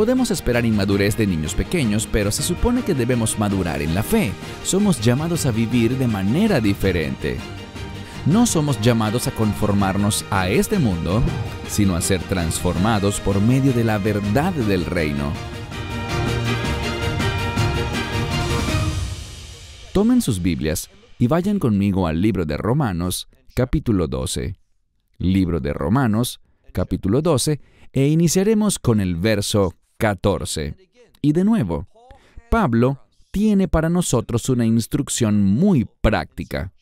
Podemos esperar inmadurez de niños pequeños, pero se supone que debemos madurar en la fe. Somos llamados a vivir de manera diferente. No somos llamados a conformarnos a este mundo, sino a ser transformados por medio de la verdad del reino. Tomen sus Biblias y vayan conmigo al libro de Romanos, capítulo 12. Libro de Romanos, capítulo 12, e iniciaremos con el verso 14. Y de nuevo, Pablo tiene para nosotros una instrucción muy práctica.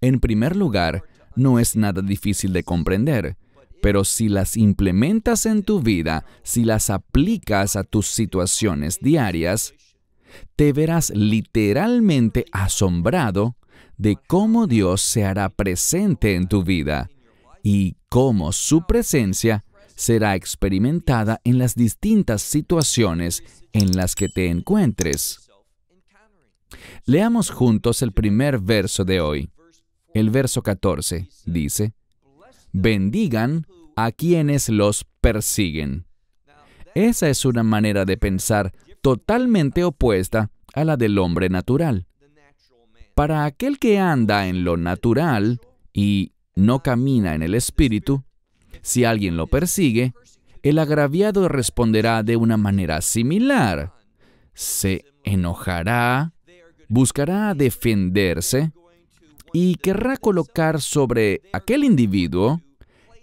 En primer lugar, no es nada difícil de comprender, pero si las implementas en tu vida, si las aplicas a tus situaciones diarias, te verás literalmente asombrado de cómo Dios se hará presente en tu vida y cómo su presencia será experimentada en las distintas situaciones en las que te encuentres. Leamos juntos el primer verso de hoy. El verso 14 dice, bendigan a quienes los persiguen. Esa es una manera de pensar totalmente opuesta a la del hombre natural. Para aquel que anda en lo natural y no camina en el espíritu, si alguien lo persigue, el agraviado responderá de una manera similar. Se enojará, buscará defenderse y querrá colocar sobre aquel individuo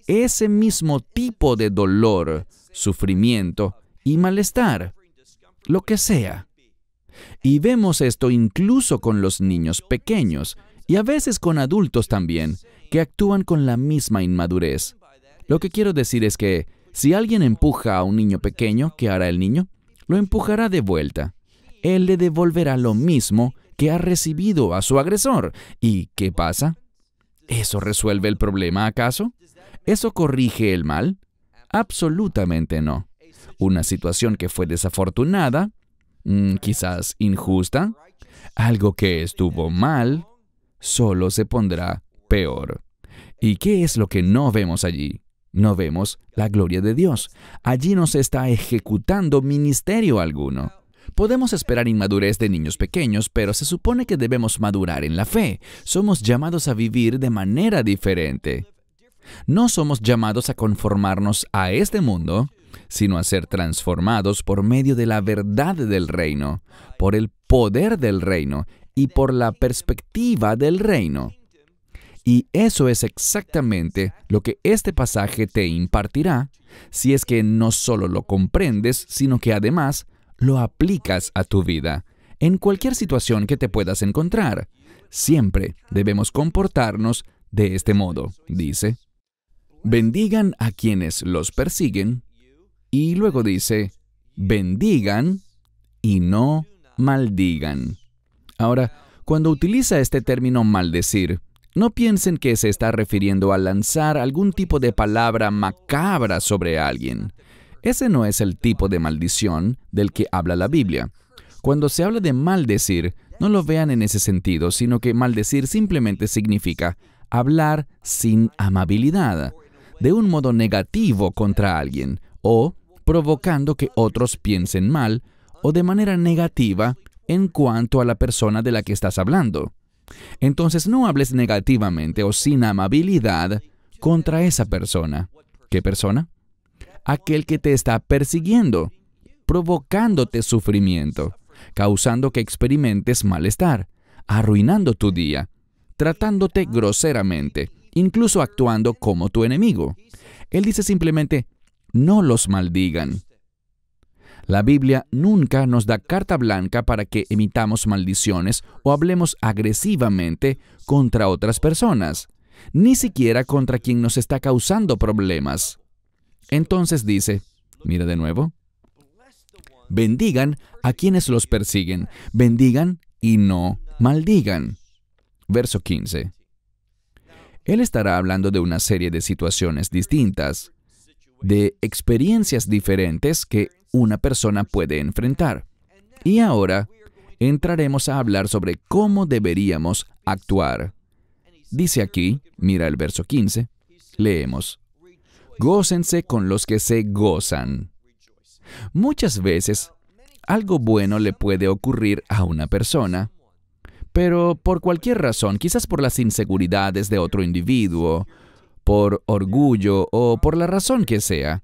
ese mismo tipo de dolor, sufrimiento y malestar, lo que sea. Y vemos esto incluso con los niños pequeños y a veces con adultos también, que actúan con la misma inmadurez. Lo que quiero decir es que si alguien empuja a un niño pequeño, ¿qué hará el niño? Lo empujará de vuelta. Él le devolverá lo mismo que ha recibido a su agresor. ¿Y qué pasa? ¿Eso resuelve el problema acaso? ¿Eso corrige el mal? Absolutamente no. Una situación que fue desafortunada, mm, quizás injusta, algo que estuvo mal, solo se pondrá peor. ¿Y qué es lo que no vemos allí? no vemos la gloria de Dios. Allí no se está ejecutando ministerio alguno. Podemos esperar inmadurez de niños pequeños, pero se supone que debemos madurar en la fe. Somos llamados a vivir de manera diferente. No somos llamados a conformarnos a este mundo, sino a ser transformados por medio de la verdad del reino, por el poder del reino y por la perspectiva del reino. Y eso es exactamente lo que este pasaje te impartirá si es que no solo lo comprendes, sino que además lo aplicas a tu vida, en cualquier situación que te puedas encontrar. Siempre debemos comportarnos de este modo, dice. Bendigan a quienes los persiguen y luego dice, bendigan y no maldigan. Ahora, cuando utiliza este término maldecir, no piensen que se está refiriendo a lanzar algún tipo de palabra macabra sobre alguien. Ese no es el tipo de maldición del que habla la Biblia. Cuando se habla de maldecir, no lo vean en ese sentido, sino que maldecir simplemente significa hablar sin amabilidad, de un modo negativo contra alguien, o provocando que otros piensen mal, o de manera negativa en cuanto a la persona de la que estás hablando. Entonces no hables negativamente o sin amabilidad contra esa persona. ¿Qué persona? Aquel que te está persiguiendo, provocándote sufrimiento, causando que experimentes malestar, arruinando tu día, tratándote groseramente, incluso actuando como tu enemigo. Él dice simplemente, no los maldigan. La Biblia nunca nos da carta blanca para que emitamos maldiciones o hablemos agresivamente contra otras personas, ni siquiera contra quien nos está causando problemas. Entonces dice, mira de nuevo, bendigan a quienes los persiguen, bendigan y no maldigan. Verso 15. Él estará hablando de una serie de situaciones distintas, de experiencias diferentes que una persona puede enfrentar. Y ahora entraremos a hablar sobre cómo deberíamos actuar. Dice aquí, mira el verso 15, leemos, Gócense con los que se gozan. Muchas veces, algo bueno le puede ocurrir a una persona, pero por cualquier razón, quizás por las inseguridades de otro individuo, por orgullo o por la razón que sea,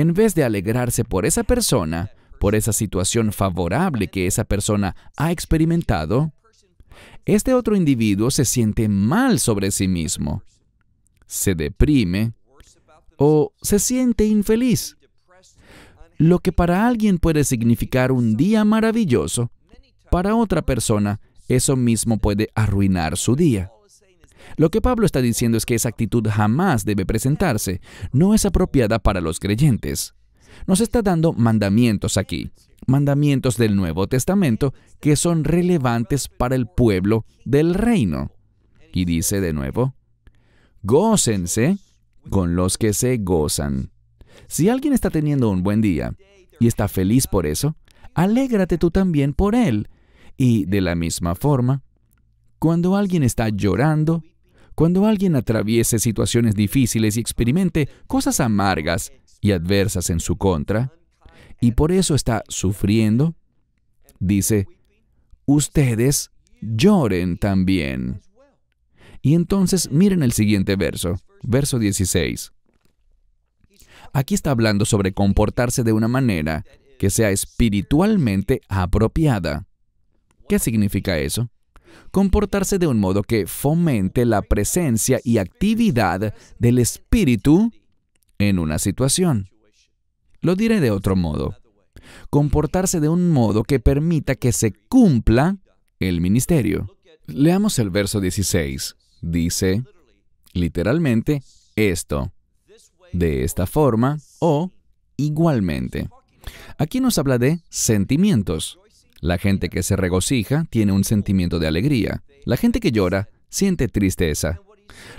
en vez de alegrarse por esa persona, por esa situación favorable que esa persona ha experimentado, este otro individuo se siente mal sobre sí mismo, se deprime o se siente infeliz. Lo que para alguien puede significar un día maravilloso, para otra persona eso mismo puede arruinar su día. Lo que Pablo está diciendo es que esa actitud jamás debe presentarse, no es apropiada para los creyentes. Nos está dando mandamientos aquí, mandamientos del Nuevo Testamento que son relevantes para el pueblo del reino. Y dice de nuevo, gócense con los que se gozan. Si alguien está teniendo un buen día y está feliz por eso, alégrate tú también por él. Y de la misma forma, cuando alguien está llorando cuando alguien atraviese situaciones difíciles y experimente cosas amargas y adversas en su contra, y por eso está sufriendo, dice, ustedes lloren también. Y entonces miren el siguiente verso, verso 16. Aquí está hablando sobre comportarse de una manera que sea espiritualmente apropiada. ¿Qué significa eso? comportarse de un modo que fomente la presencia y actividad del espíritu en una situación. Lo diré de otro modo. Comportarse de un modo que permita que se cumpla el ministerio. Leamos el verso 16. Dice, literalmente, esto, de esta forma o igualmente. Aquí nos habla de sentimientos. La gente que se regocija tiene un sentimiento de alegría. La gente que llora siente tristeza.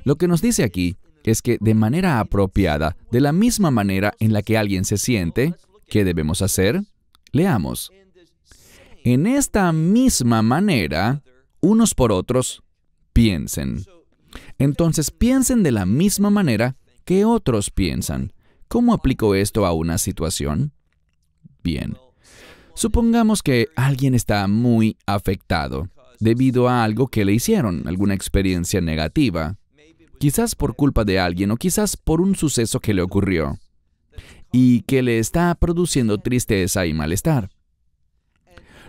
Lo que nos dice aquí es que de manera apropiada, de la misma manera en la que alguien se siente, ¿qué debemos hacer? Leamos. En esta misma manera, unos por otros, piensen. Entonces piensen de la misma manera que otros piensan. ¿Cómo aplico esto a una situación? Bien, Supongamos que alguien está muy afectado debido a algo que le hicieron, alguna experiencia negativa, quizás por culpa de alguien o quizás por un suceso que le ocurrió y que le está produciendo tristeza y malestar.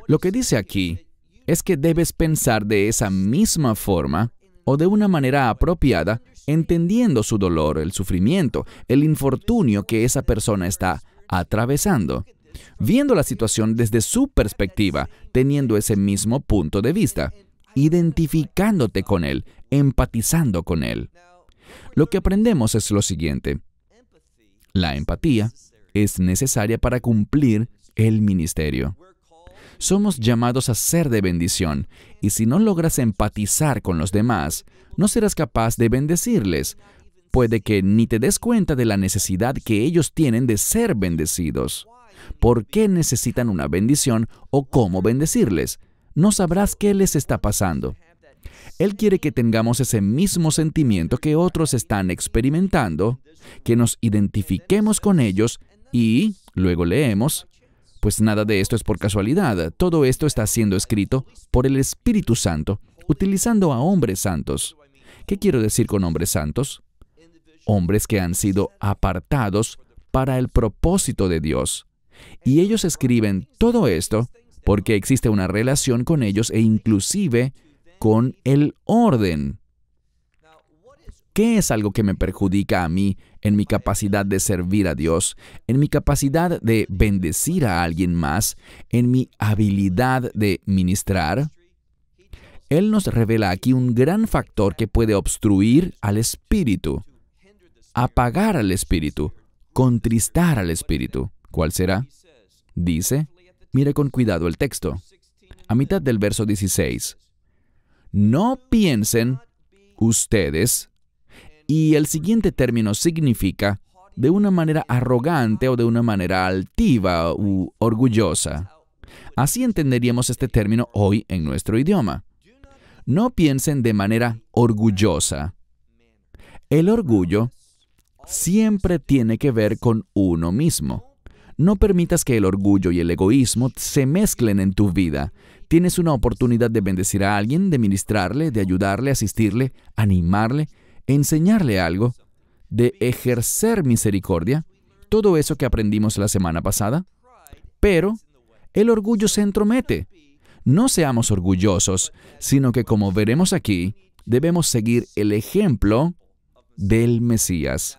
Lo que dice aquí es que debes pensar de esa misma forma o de una manera apropiada, entendiendo su dolor, el sufrimiento, el infortunio que esa persona está atravesando viendo la situación desde su perspectiva, teniendo ese mismo punto de vista, identificándote con él, empatizando con él. Lo que aprendemos es lo siguiente. La empatía es necesaria para cumplir el ministerio. Somos llamados a ser de bendición, y si no logras empatizar con los demás, no serás capaz de bendecirles. Puede que ni te des cuenta de la necesidad que ellos tienen de ser bendecidos por qué necesitan una bendición o cómo bendecirles. No sabrás qué les está pasando. Él quiere que tengamos ese mismo sentimiento que otros están experimentando, que nos identifiquemos con ellos y, luego leemos, pues nada de esto es por casualidad, todo esto está siendo escrito por el Espíritu Santo, utilizando a hombres santos. ¿Qué quiero decir con hombres santos? Hombres que han sido apartados para el propósito de Dios. Y ellos escriben todo esto porque existe una relación con ellos e inclusive con el orden. ¿Qué es algo que me perjudica a mí en mi capacidad de servir a Dios, en mi capacidad de bendecir a alguien más, en mi habilidad de ministrar? Él nos revela aquí un gran factor que puede obstruir al espíritu, apagar al espíritu, contristar al espíritu. ¿Cuál será? Dice, mire con cuidado el texto, a mitad del verso 16. No piensen ustedes, y el siguiente término significa de una manera arrogante o de una manera altiva u orgullosa. Así entenderíamos este término hoy en nuestro idioma. No piensen de manera orgullosa. El orgullo siempre tiene que ver con uno mismo. No permitas que el orgullo y el egoísmo se mezclen en tu vida. Tienes una oportunidad de bendecir a alguien, de ministrarle, de ayudarle, asistirle, animarle, enseñarle algo, de ejercer misericordia, todo eso que aprendimos la semana pasada. Pero el orgullo se entromete. No seamos orgullosos, sino que como veremos aquí, debemos seguir el ejemplo del Mesías.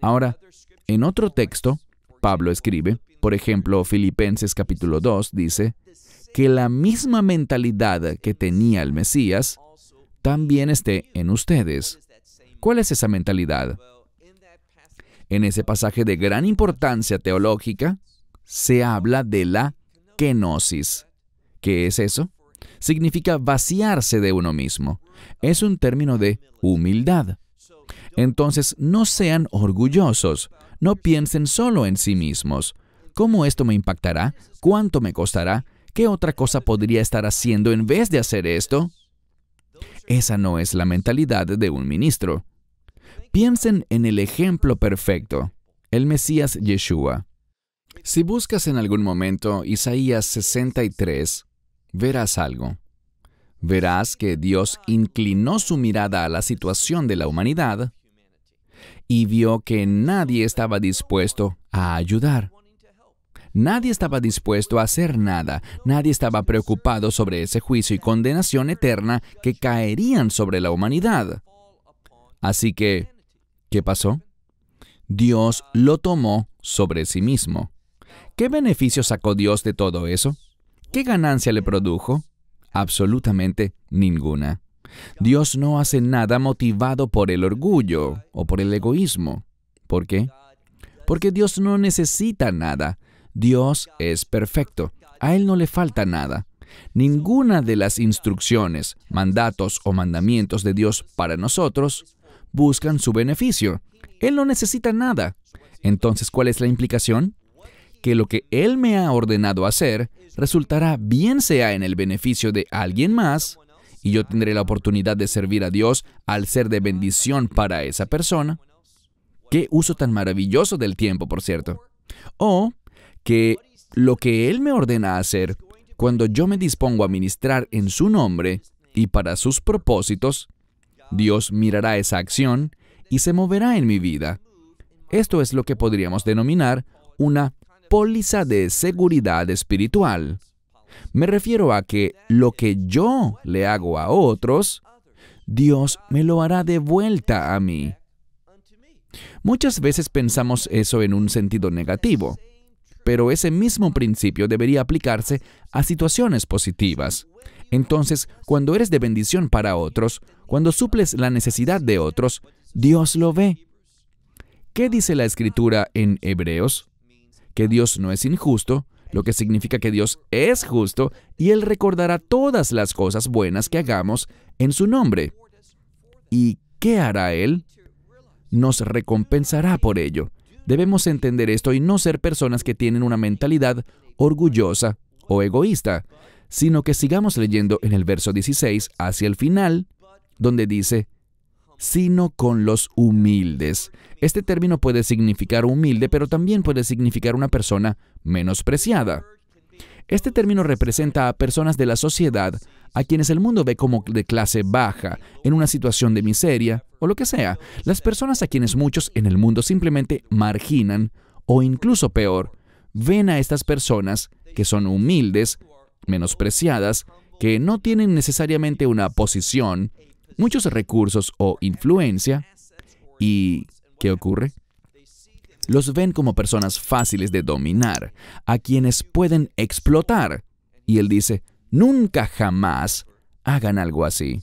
Ahora, en otro texto, Pablo escribe, por ejemplo, Filipenses capítulo 2 dice, que la misma mentalidad que tenía el Mesías también esté en ustedes. ¿Cuál es esa mentalidad? En ese pasaje de gran importancia teológica se habla de la kenosis. ¿Qué es eso? Significa vaciarse de uno mismo. Es un término de humildad. Entonces, no sean orgullosos, no piensen solo en sí mismos. ¿Cómo esto me impactará? ¿Cuánto me costará? ¿Qué otra cosa podría estar haciendo en vez de hacer esto? Esa no es la mentalidad de un ministro. Piensen en el ejemplo perfecto, el Mesías Yeshua. Si buscas en algún momento Isaías 63, verás algo. Verás que Dios inclinó su mirada a la situación de la humanidad y vio que nadie estaba dispuesto a ayudar. Nadie estaba dispuesto a hacer nada, nadie estaba preocupado sobre ese juicio y condenación eterna que caerían sobre la humanidad. Así que, ¿qué pasó? Dios lo tomó sobre sí mismo. ¿Qué beneficio sacó Dios de todo eso? ¿Qué ganancia le produjo? Absolutamente ninguna. Dios no hace nada motivado por el orgullo o por el egoísmo. ¿Por qué? Porque Dios no necesita nada. Dios es perfecto. A Él no le falta nada. Ninguna de las instrucciones, mandatos o mandamientos de Dios para nosotros buscan su beneficio. Él no necesita nada. Entonces, ¿cuál es la implicación? Que lo que Él me ha ordenado hacer resultará bien sea en el beneficio de alguien más y yo tendré la oportunidad de servir a Dios al ser de bendición para esa persona. Qué uso tan maravilloso del tiempo, por cierto. O que lo que Él me ordena hacer, cuando yo me dispongo a ministrar en su nombre y para sus propósitos, Dios mirará esa acción y se moverá en mi vida. Esto es lo que podríamos denominar una póliza de seguridad espiritual. Me refiero a que lo que yo le hago a otros, Dios me lo hará de vuelta a mí. Muchas veces pensamos eso en un sentido negativo, pero ese mismo principio debería aplicarse a situaciones positivas. Entonces, cuando eres de bendición para otros, cuando suples la necesidad de otros, Dios lo ve. ¿Qué dice la escritura en Hebreos? Que Dios no es injusto lo que significa que Dios es justo y Él recordará todas las cosas buenas que hagamos en su nombre. ¿Y qué hará Él? Nos recompensará por ello. Debemos entender esto y no ser personas que tienen una mentalidad orgullosa o egoísta, sino que sigamos leyendo en el verso 16 hacia el final, donde dice, sino con los humildes. Este término puede significar humilde, pero también puede significar una persona menospreciada. Este término representa a personas de la sociedad a quienes el mundo ve como de clase baja, en una situación de miseria o lo que sea, las personas a quienes muchos en el mundo simplemente marginan o incluso peor, ven a estas personas que son humildes, menospreciadas, que no tienen necesariamente una posición, muchos recursos o influencia y ¿qué ocurre? Los ven como personas fáciles de dominar, a quienes pueden explotar. Y él dice, nunca jamás hagan algo así.